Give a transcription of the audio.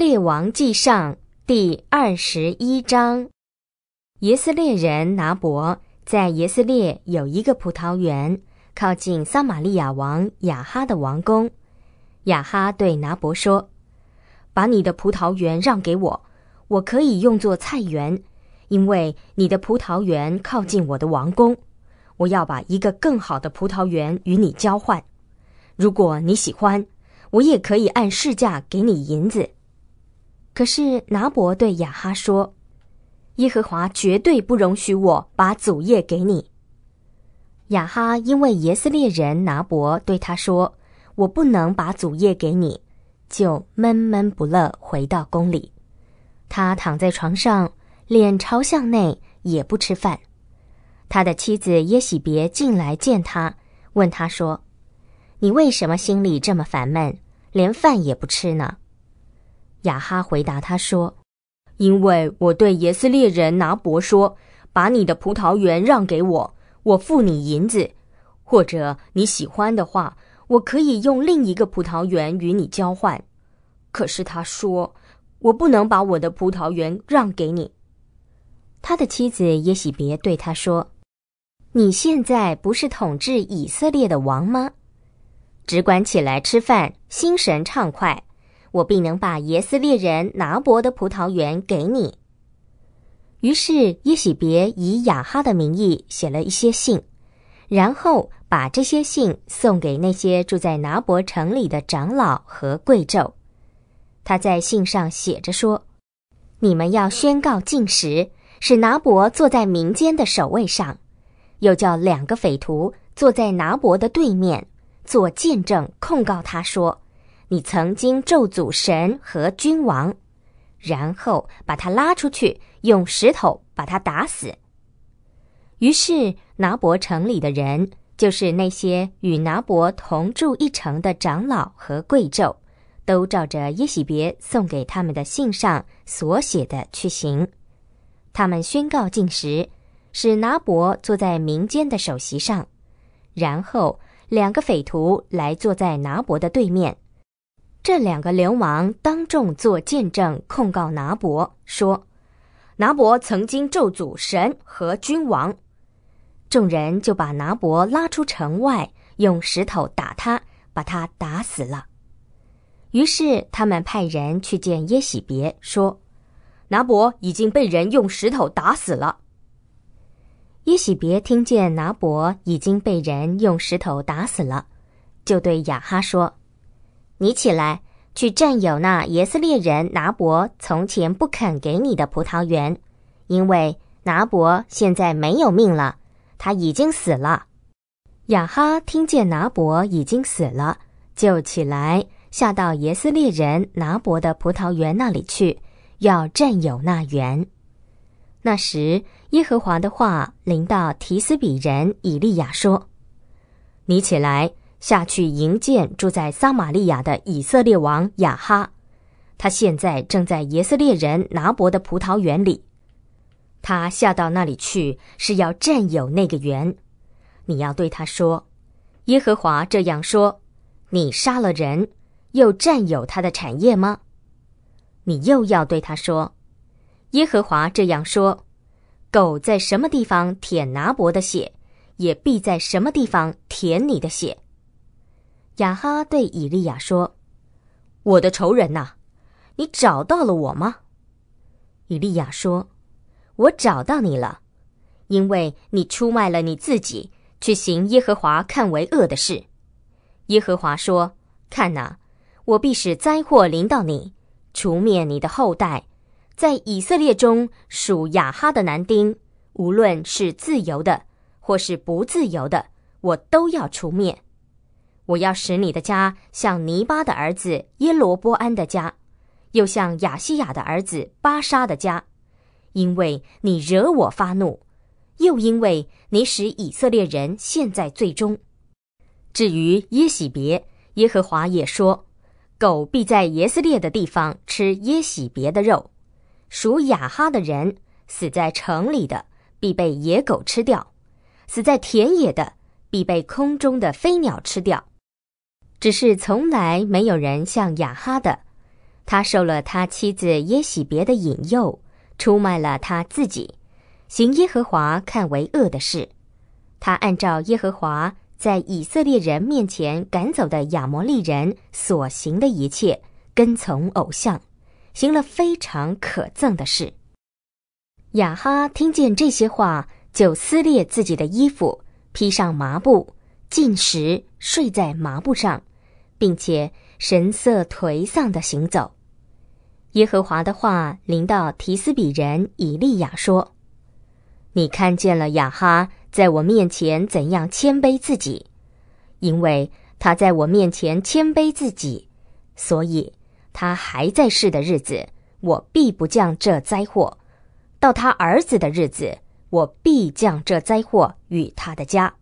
《列王记上》第二十一章：耶斯列人拿伯在耶斯列有一个葡萄园，靠近撒玛利亚王雅哈的王宫。雅哈对拿伯说：“把你的葡萄园让给我，我可以用作菜园，因为你的葡萄园靠近我的王宫。我要把一个更好的葡萄园与你交换。如果你喜欢，我也可以按市价给你银子。”可是拿伯对雅哈说：“耶和华绝对不容许我把祖业给你。”雅哈因为耶斯列人拿伯对他说：“我不能把祖业给你。”就闷闷不乐，回到宫里。他躺在床上，脸朝向内，也不吃饭。他的妻子耶喜别进来见他，问他说：“你为什么心里这么烦闷，连饭也不吃呢？”雅哈回答他说：“因为我对耶斯列人拿伯说，把你的葡萄园让给我，我付你银子；或者你喜欢的话，我可以用另一个葡萄园与你交换。”可是他说：“我不能把我的葡萄园让给你。”他的妻子耶许别对他说：“你现在不是统治以色列的王吗？只管起来吃饭，心神畅快。”我必能把耶斯列人拿伯的葡萄园给你。于是耶喜别以雅哈的名义写了一些信，然后把这些信送给那些住在拿伯城里的长老和贵胄。他在信上写着说：“你们要宣告禁食，使拿伯坐在民间的守卫上，又叫两个匪徒坐在拿伯的对面，做见证控告他说。”你曾经咒诅神和君王，然后把他拉出去，用石头把他打死。于是拿伯城里的人，就是那些与拿伯同住一城的长老和贵胄，都照着耶喜别送给他们的信上所写的去行。他们宣告进食，使拿伯坐在民间的首席上，然后两个匪徒来坐在拿伯的对面。这两个流氓当众做见证控告拿伯说：“拿伯曾经咒诅神和君王。”众人就把拿伯拉出城外，用石头打他，把他打死了。于是他们派人去见耶喜别，说：“拿伯已经被人用石头打死了。”耶喜别听见拿伯已经被人用石头打死了，就对雅哈说。你起来，去占有那耶斯列人拿伯从前不肯给你的葡萄园，因为拿伯现在没有命了，他已经死了。亚哈听见拿伯已经死了，就起来下到耶斯列人拿伯的葡萄园那里去，要占有那园。那时，耶和华的话临到提斯比人以利亚说：“你起来。”下去迎接住在撒玛利亚的以色列王亚哈，他现在正在以色列人拿伯的葡萄园里。他下到那里去是要占有那个园。你要对他说：“耶和华这样说：你杀了人，又占有他的产业吗？”你又要对他说：“耶和华这样说：狗在什么地方舔拿伯的血，也必在什么地方舔你的血。”雅哈对以利亚说：“我的仇人呐，你找到了我吗？”以利亚说：“我找到你了，因为你出卖了你自己，去行耶和华看为恶的事。”耶和华说：“看呐，我必使灾祸临到你，除灭你的后代。在以色列中属雅哈的男丁，无论是自由的或是不自由的，我都要除灭。”我要使你的家像尼巴的儿子耶罗波安的家，又像亚西亚的儿子巴沙的家，因为你惹我发怒，又因为你使以色列人陷在最终。至于耶喜别，耶和华也说：狗必在耶斯列的地方吃耶喜别的肉；属雅哈的人死在城里的，必被野狗吃掉；死在田野的，必被空中的飞鸟吃掉。只是从来没有人像雅哈的，他受了他妻子耶喜别的引诱，出卖了他自己，行耶和华看为恶的事。他按照耶和华在以色列人面前赶走的亚摩利人所行的一切，跟从偶像，行了非常可憎的事。雅哈听见这些话，就撕裂自己的衣服，披上麻布，进食，睡在麻布上。并且神色颓丧的行走。耶和华的话临到提斯比人以利亚说：“你看见了亚哈在我面前怎样谦卑自己，因为他在我面前谦卑自己，所以他还在世的日子，我必不降这灾祸；到他儿子的日子，我必降这灾祸与他的家。”